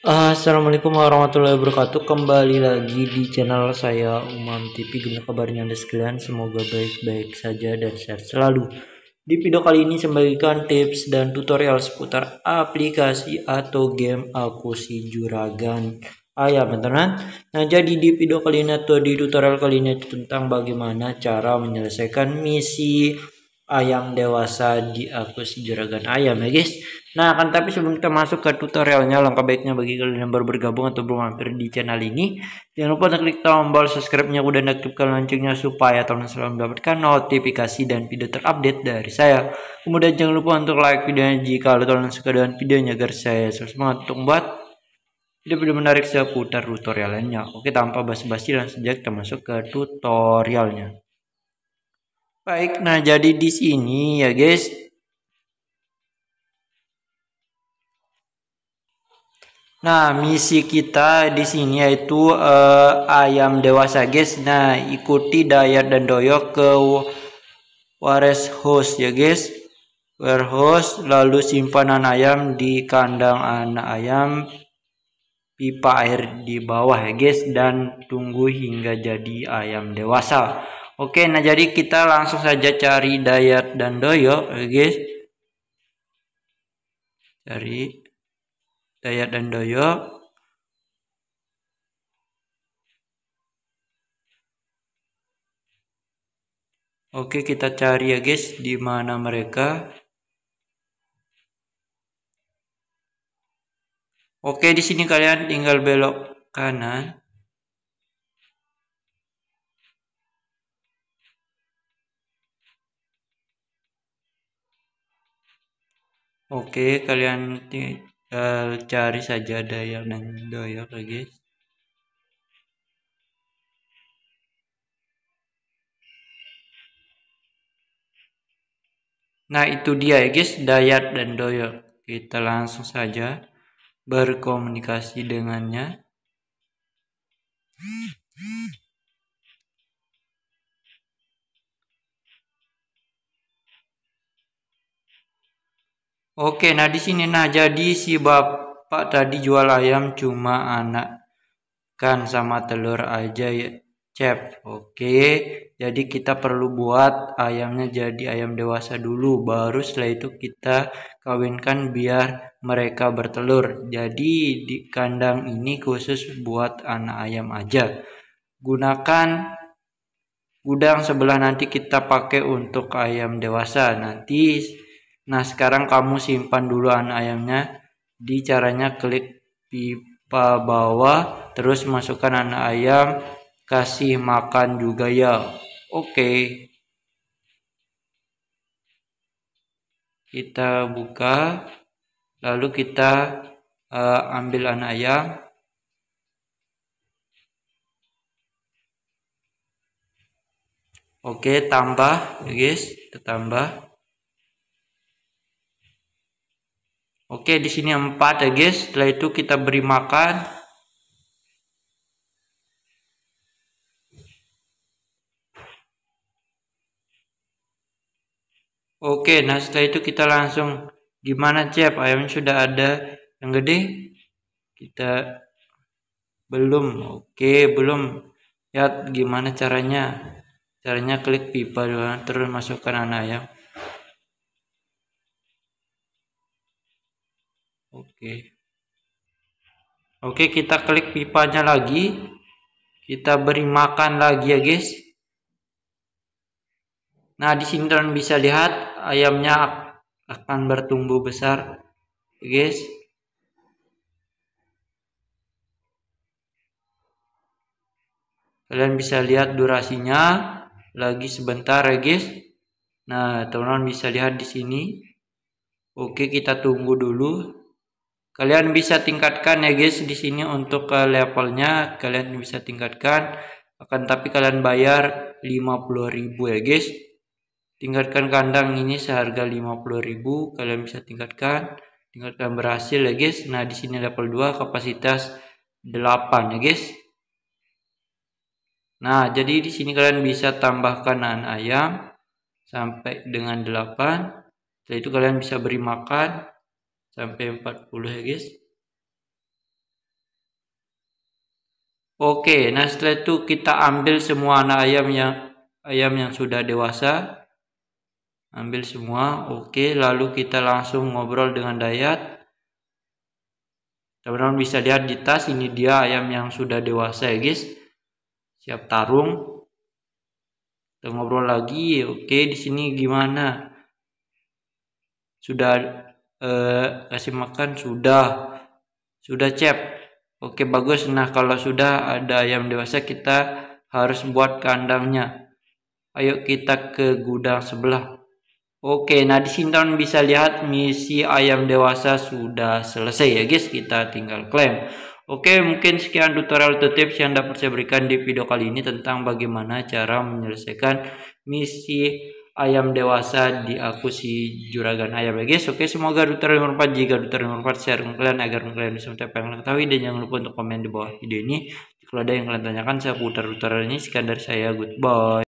Assalamualaikum warahmatullahi wabarakatuh Kembali lagi di channel saya Umam TV Gimana kabarnya anda sekalian Semoga baik-baik saja dan sehat selalu Di video kali ini saya bagikan tips dan tutorial seputar aplikasi atau game Aku Si Juragan Ayah ya, teman Nah jadi di video kali ini atau di tutorial kali ini tentang bagaimana cara menyelesaikan misi ayam dewasa di Agus Juragan Ayam ya guys. Nah akan tapi sebelum kita masuk ke tutorialnya langkah baiknya bagi kalian yang baru bergabung atau belum mampir di channel ini jangan lupa untuk klik tombol subscribe-nya dan aktifkan loncengnya supaya teman selalu mendapatkan notifikasi dan video terupdate dari saya. Kemudian jangan lupa untuk like videonya jika kalian suka dengan videonya agar saya selalu semangat untuk membuat video-video menarik seputar tutorialnya. Oke tanpa basa-basi dan sejak kita masuk ke tutorialnya. Baik, nah jadi di sini ya guys. Nah, misi kita di sini yaitu uh, ayam dewasa guys. Nah, ikuti dayat dan doyok ke wares host ya guys. Warehouse lalu simpanan ayam di kandang anak ayam pipa air di bawah ya guys dan tunggu hingga jadi ayam dewasa. Oke, nah jadi kita langsung saja cari Dayat dan Doyo, ya guys. Cari Dayat dan Doyo. Oke, kita cari ya guys di mana mereka. Oke, di sini kalian tinggal belok kanan. Oke, kalian tinggal eh, cari saja dayal dan doyok ya guys. Nah, itu dia ya guys, dayat dan doyok. Kita langsung saja berkomunikasi dengannya. Oke, nah di sini nah jadi si bapak tadi jual ayam cuma anak kan sama telur aja ya, Cep. Oke, jadi kita perlu buat ayamnya jadi ayam dewasa dulu baru setelah itu kita kawinkan biar mereka bertelur. Jadi di kandang ini khusus buat anak ayam aja. Gunakan gudang sebelah nanti kita pakai untuk ayam dewasa. Nanti Nah, sekarang kamu simpan dulu anak ayamnya. Di caranya klik pipa bawah, terus masukkan anak ayam, kasih makan juga ya. Oke. Okay. Kita buka, lalu kita uh, ambil anak ayam. Oke, tambah, guys, kita tambah. Oke, di sini empat ya guys. Setelah itu kita beri makan. Oke, nah setelah itu kita langsung gimana cep ayam sudah ada yang gede kita belum oke belum lihat gimana caranya caranya klik pipa dulu terus masukkan anak ayam oke oke kita klik pipanya lagi kita beri makan lagi ya guys nah di sini kalian bisa lihat ayamnya akan bertumbuh besar guys kalian bisa lihat durasinya lagi sebentar ya guys nah teman-teman bisa lihat di sini oke kita tunggu dulu Kalian bisa tingkatkan ya guys di sini untuk uh, levelnya kalian bisa tingkatkan akan tapi kalian bayar 50.000 ya guys. Tingkatkan kandang ini seharga 50.000 kalian bisa tingkatkan tingkatkan berhasil ya guys. Nah, di sini level 2 kapasitas 8 ya guys. Nah, jadi di sini kalian bisa tambahkan nahan ayam sampai dengan 8. Setelah itu kalian bisa beri makan sampai 40 ya guys Oke, nah setelah itu kita ambil semua anak ayam yang ayam yang sudah dewasa. Ambil semua. Oke, lalu kita langsung ngobrol dengan Dayat. Teman-teman bisa lihat di tas ini dia ayam yang sudah dewasa ya guys. Siap tarung. Kita ngobrol lagi. Oke, di sini gimana? Sudah eh, kasih makan sudah sudah cep oke bagus nah kalau sudah ada ayam dewasa kita harus buat kandangnya ayo kita ke gudang sebelah oke nah di sini teman bisa lihat misi ayam dewasa sudah selesai ya guys kita tinggal klaim Oke, mungkin sekian tutorial atau tips yang dapat saya berikan di video kali ini tentang bagaimana cara menyelesaikan misi ayam dewasa di aku si juragan ayam ya guys oke semoga Duter 54 jika Duter 54 share ke kalian agar kalian bisa mengetahui yang ketahui dan jangan lupa untuk komen di bawah video ini kalau ada yang kalian tanyakan saya putar Duter ini sekadar saya goodbye